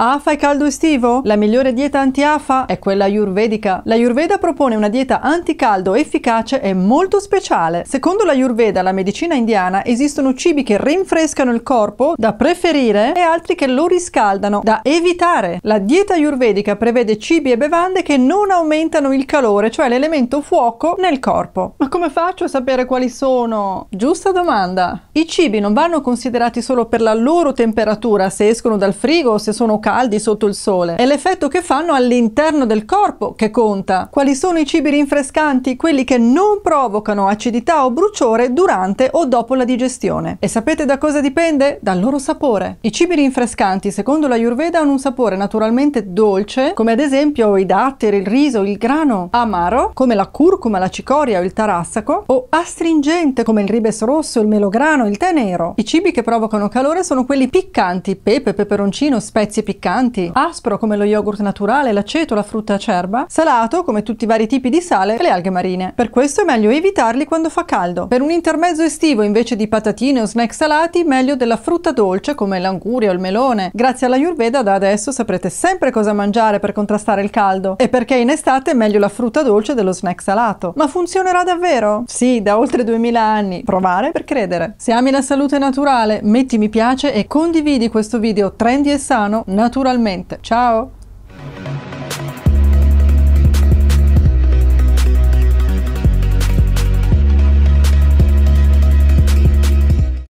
AFA e caldo estivo? La migliore dieta anti-AFA è quella ayurvedica. La Ayurveda propone una dieta anti-caldo efficace e molto speciale. Secondo la Ayurveda, la medicina indiana, esistono cibi che rinfrescano il corpo da preferire e altri che lo riscaldano da evitare. La dieta ayurvedica prevede cibi e bevande che non aumentano il calore, cioè l'elemento fuoco nel corpo. Ma come faccio a sapere quali sono? Giusta domanda. I cibi non vanno considerati solo per la loro temperatura, se escono dal frigo o se sono caldi caldi sotto il sole, è l'effetto che fanno all'interno del corpo che conta. Quali sono i cibi rinfrescanti? Quelli che non provocano acidità o bruciore durante o dopo la digestione. E sapete da cosa dipende? Dal loro sapore. I cibi rinfrescanti, secondo la Ayurveda, hanno un sapore naturalmente dolce, come ad esempio i datteri, il riso, il grano, amaro, come la curcuma, la cicoria o il tarassaco, o astringente, come il ribes rosso, il melograno, il tè nero. I cibi che provocano calore sono quelli piccanti, pepe, peperoncino, spezie piccanti piccanti, aspro come lo yogurt naturale, l'aceto, la frutta acerba, salato come tutti i vari tipi di sale e le alghe marine. Per questo è meglio evitarli quando fa caldo. Per un intermezzo estivo invece di patatine o snack salati, meglio della frutta dolce come l'anguria o il melone. Grazie alla Yurveda da adesso saprete sempre cosa mangiare per contrastare il caldo e perché in estate è meglio la frutta dolce dello snack salato. Ma funzionerà davvero? Sì, da oltre 2000 anni. Provare per credere. Se ami la salute naturale, metti mi piace e condividi questo video trendy e sano naturalmente. Ciao!